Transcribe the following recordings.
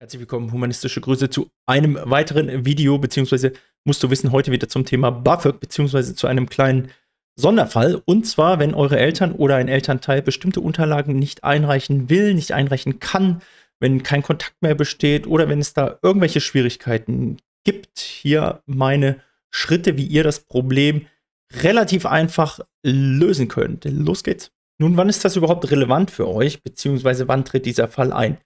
Herzlich willkommen, humanistische Grüße zu einem weiteren Video, beziehungsweise musst du wissen, heute wieder zum Thema BAföG, beziehungsweise zu einem kleinen Sonderfall. Und zwar, wenn eure Eltern oder ein Elternteil bestimmte Unterlagen nicht einreichen will, nicht einreichen kann, wenn kein Kontakt mehr besteht oder wenn es da irgendwelche Schwierigkeiten gibt. Hier meine Schritte, wie ihr das Problem relativ einfach lösen könnt. Los geht's. Nun, wann ist das überhaupt relevant für euch, beziehungsweise wann tritt dieser Fall ein?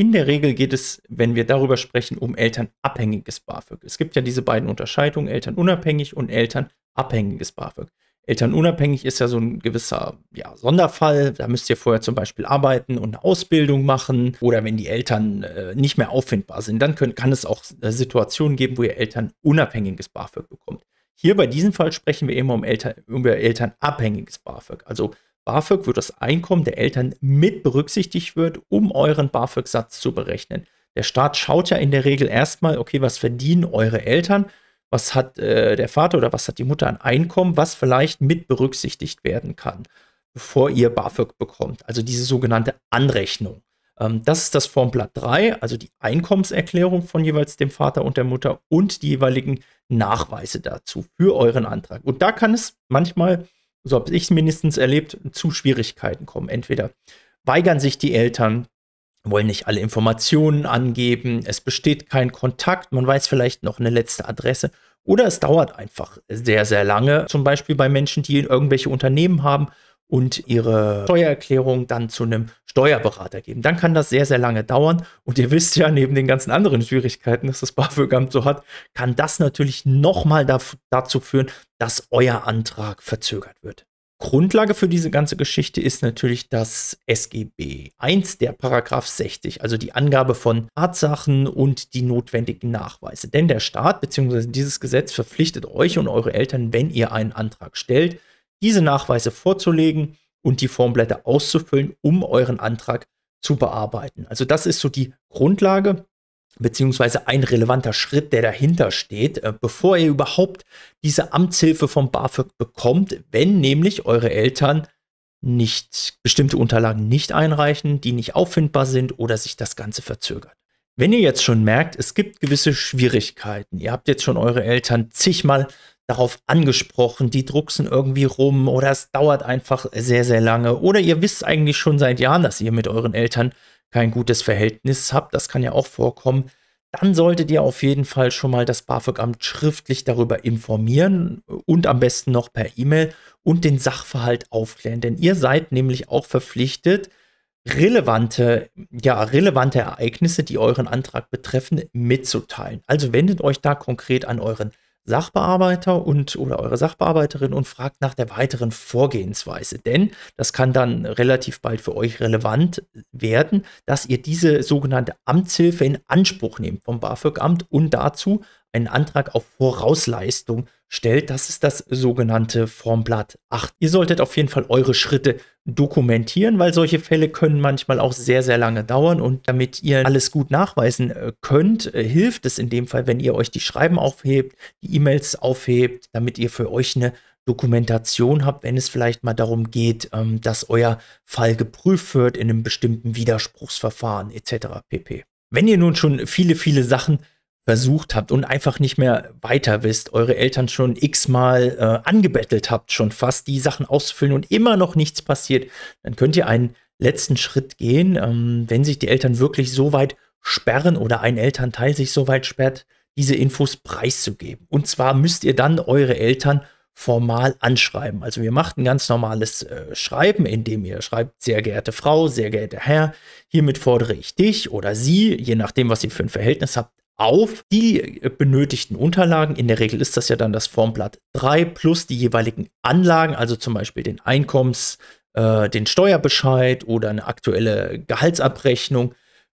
In der Regel geht es, wenn wir darüber sprechen, um elternabhängiges BAföG. Es gibt ja diese beiden Unterscheidungen, elternunabhängig und elternabhängiges BAföG. Elternunabhängig ist ja so ein gewisser ja, Sonderfall. Da müsst ihr vorher zum Beispiel arbeiten und eine Ausbildung machen. Oder wenn die Eltern äh, nicht mehr auffindbar sind, dann können, kann es auch äh, Situationen geben, wo ihr elternunabhängiges BAföG bekommt. Hier bei diesem Fall sprechen wir immer um Eltern, über elternabhängiges BAföG. Also BAföG, wird das Einkommen der Eltern mit berücksichtigt wird, um euren BAföG-Satz zu berechnen. Der Staat schaut ja in der Regel erstmal, okay, was verdienen eure Eltern, was hat äh, der Vater oder was hat die Mutter an Einkommen, was vielleicht mit berücksichtigt werden kann, bevor ihr BAföG bekommt. Also diese sogenannte Anrechnung. Ähm, das ist das Formblatt 3, also die Einkommenserklärung von jeweils dem Vater und der Mutter und die jeweiligen Nachweise dazu für euren Antrag. Und da kann es manchmal so habe ich es mindestens erlebt, zu Schwierigkeiten kommen. Entweder weigern sich die Eltern, wollen nicht alle Informationen angeben, es besteht kein Kontakt, man weiß vielleicht noch eine letzte Adresse oder es dauert einfach sehr, sehr lange. Zum Beispiel bei Menschen, die irgendwelche Unternehmen haben und ihre Steuererklärung dann zu einem Steuerberater geben. Dann kann das sehr, sehr lange dauern. Und ihr wisst ja, neben den ganzen anderen Schwierigkeiten, dass das BAföG-Amt so hat, kann das natürlich nochmal dazu führen, dass euer Antrag verzögert wird. Grundlage für diese ganze Geschichte ist natürlich das SGB 1, der Paragraph 60, also die Angabe von Tatsachen und die notwendigen Nachweise. Denn der Staat bzw. dieses Gesetz verpflichtet euch und eure Eltern, wenn ihr einen Antrag stellt, diese Nachweise vorzulegen und die Formblätter auszufüllen, um euren Antrag zu bearbeiten. Also das ist so die Grundlage beziehungsweise ein relevanter Schritt, der dahinter steht, äh, bevor ihr überhaupt diese Amtshilfe vom BAföG bekommt, wenn nämlich eure Eltern nicht bestimmte Unterlagen nicht einreichen, die nicht auffindbar sind oder sich das Ganze verzögert. Wenn ihr jetzt schon merkt, es gibt gewisse Schwierigkeiten, ihr habt jetzt schon eure Eltern zigmal darauf angesprochen, die drucksen irgendwie rum oder es dauert einfach sehr, sehr lange. Oder ihr wisst eigentlich schon seit Jahren, dass ihr mit euren Eltern kein gutes Verhältnis habt, das kann ja auch vorkommen, dann solltet ihr auf jeden Fall schon mal das BAföG-Amt schriftlich darüber informieren und am besten noch per E-Mail und den Sachverhalt aufklären, denn ihr seid nämlich auch verpflichtet, relevante, ja, relevante Ereignisse, die euren Antrag betreffen, mitzuteilen. Also wendet euch da konkret an euren Sachbearbeiter und oder eure Sachbearbeiterin und fragt nach der weiteren Vorgehensweise. Denn das kann dann relativ bald für euch relevant werden, dass ihr diese sogenannte Amtshilfe in Anspruch nehmt vom BAföG-Amt und dazu einen Antrag auf Vorausleistung stellt. Das ist das sogenannte Formblatt 8. Ihr solltet auf jeden Fall eure Schritte dokumentieren, weil solche Fälle können manchmal auch sehr, sehr lange dauern und damit ihr alles gut nachweisen äh, könnt, äh, hilft es in dem Fall, wenn ihr euch die Schreiben aufhebt, die E-Mails aufhebt, damit ihr für euch eine Dokumentation habt, wenn es vielleicht mal darum geht, ähm, dass euer Fall geprüft wird in einem bestimmten Widerspruchsverfahren etc. pp. Wenn ihr nun schon viele, viele Sachen versucht habt und einfach nicht mehr weiter wisst, eure Eltern schon x-mal äh, angebettelt habt, schon fast die Sachen auszufüllen und immer noch nichts passiert, dann könnt ihr einen letzten Schritt gehen, ähm, wenn sich die Eltern wirklich so weit sperren oder ein Elternteil sich so weit sperrt, diese Infos preiszugeben. Und zwar müsst ihr dann eure Eltern formal anschreiben. Also ihr macht ein ganz normales äh, Schreiben, indem ihr schreibt, sehr geehrte Frau, sehr geehrter Herr, hiermit fordere ich dich oder sie, je nachdem, was ihr für ein Verhältnis habt, auf die äh, benötigten Unterlagen. In der Regel ist das ja dann das Formblatt 3 plus die jeweiligen Anlagen, also zum Beispiel den Einkommens, äh, den Steuerbescheid oder eine aktuelle Gehaltsabrechnung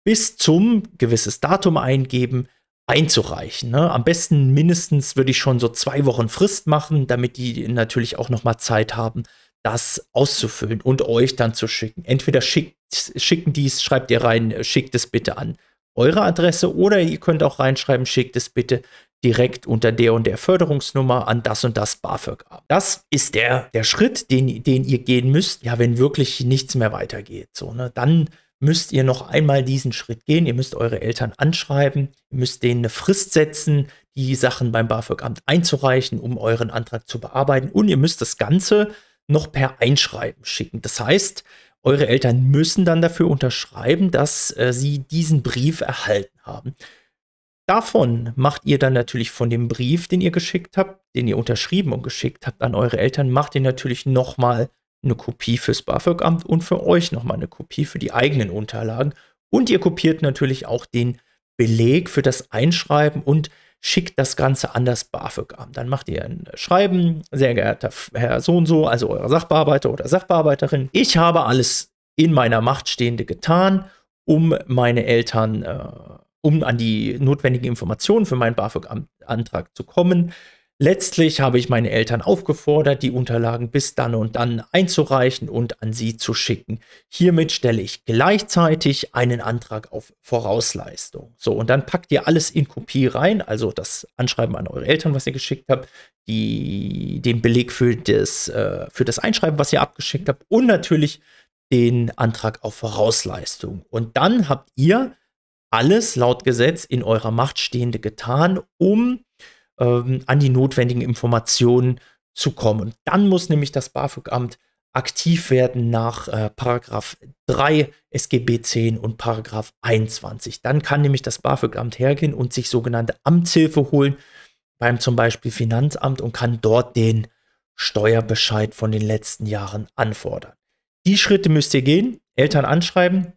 bis zum gewisses Datum eingeben, einzureichen. Ne? Am besten mindestens würde ich schon so zwei Wochen Frist machen, damit die natürlich auch nochmal Zeit haben, das auszufüllen und euch dann zu schicken. Entweder schickt, schicken dies, schreibt ihr rein, äh, schickt es bitte an eure Adresse oder ihr könnt auch reinschreiben, schickt es bitte direkt unter der und der Förderungsnummer an das und das BAföG ab. Das ist der, der Schritt, den, den ihr gehen müsst, ja, wenn wirklich nichts mehr weitergeht. So, ne? Dann müsst ihr noch einmal diesen Schritt gehen. Ihr müsst eure Eltern anschreiben, ihr müsst denen eine Frist setzen, die Sachen beim BAföG-Amt einzureichen, um euren Antrag zu bearbeiten. Und ihr müsst das Ganze noch per Einschreiben schicken. Das heißt, eure Eltern müssen dann dafür unterschreiben, dass äh, sie diesen Brief erhalten haben. Davon macht ihr dann natürlich von dem Brief, den ihr geschickt habt, den ihr unterschrieben und geschickt habt an eure Eltern, macht ihr natürlich nochmal eine Kopie fürs BAföG-Amt und für euch nochmal eine Kopie für die eigenen Unterlagen. Und ihr kopiert natürlich auch den Beleg für das Einschreiben und schickt das Ganze an das BAföG an. Dann macht ihr ein Schreiben, sehr geehrter Herr so und so, also euer Sachbearbeiter oder Sachbearbeiterin. Ich habe alles in meiner Macht Stehende getan, um meine Eltern, äh, um an die notwendigen Informationen für meinen BAföG-Antrag zu kommen. Letztlich habe ich meine Eltern aufgefordert, die Unterlagen bis dann und dann einzureichen und an sie zu schicken. Hiermit stelle ich gleichzeitig einen Antrag auf Vorausleistung. So, und dann packt ihr alles in Kopie rein, also das Anschreiben an eure Eltern, was ihr geschickt habt, die, den Beleg für das, äh, für das Einschreiben, was ihr abgeschickt habt und natürlich den Antrag auf Vorausleistung. Und dann habt ihr alles laut Gesetz in eurer Macht Stehende getan, um ähm, an die notwendigen Informationen zu kommen. Und dann muss nämlich das BAföG-Amt aktiv werden nach äh, Paragraph 3 SGB 10 und Paragraph 21. Dann kann nämlich das BAföG-Amt hergehen und sich sogenannte Amtshilfe holen beim zum Beispiel Finanzamt und kann dort den Steuerbescheid von den letzten Jahren anfordern. Die Schritte müsst ihr gehen, Eltern anschreiben,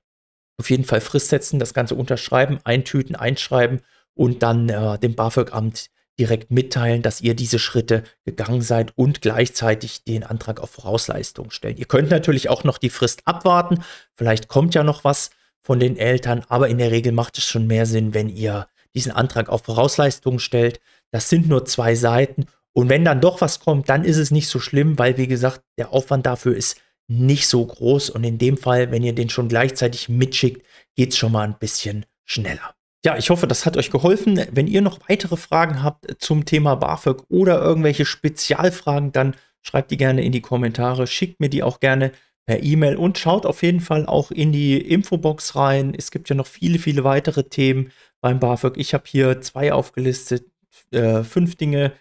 auf jeden Fall Frist setzen, das Ganze unterschreiben, eintüten, einschreiben und dann äh, dem BAföG-Amt direkt mitteilen, dass ihr diese Schritte gegangen seid und gleichzeitig den Antrag auf Vorausleistung stellen. Ihr könnt natürlich auch noch die Frist abwarten. Vielleicht kommt ja noch was von den Eltern, aber in der Regel macht es schon mehr Sinn, wenn ihr diesen Antrag auf Vorausleistung stellt. Das sind nur zwei Seiten. Und wenn dann doch was kommt, dann ist es nicht so schlimm, weil wie gesagt, der Aufwand dafür ist nicht so groß. Und in dem Fall, wenn ihr den schon gleichzeitig mitschickt, geht es schon mal ein bisschen schneller. Ja, ich hoffe, das hat euch geholfen. Wenn ihr noch weitere Fragen habt zum Thema BAföG oder irgendwelche Spezialfragen, dann schreibt die gerne in die Kommentare, schickt mir die auch gerne per E-Mail und schaut auf jeden Fall auch in die Infobox rein. Es gibt ja noch viele, viele weitere Themen beim BAföG. Ich habe hier zwei aufgelistet, äh, fünf Dinge,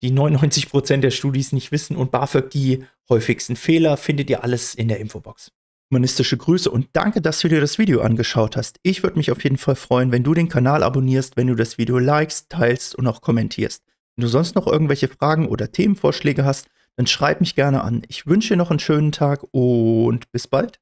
die 99% Prozent der Studis nicht wissen und BAföG die häufigsten Fehler, findet ihr alles in der Infobox. Humanistische Grüße und danke, dass du dir das Video angeschaut hast. Ich würde mich auf jeden Fall freuen, wenn du den Kanal abonnierst, wenn du das Video likest, teilst und auch kommentierst. Wenn du sonst noch irgendwelche Fragen oder Themenvorschläge hast, dann schreib mich gerne an. Ich wünsche dir noch einen schönen Tag und bis bald.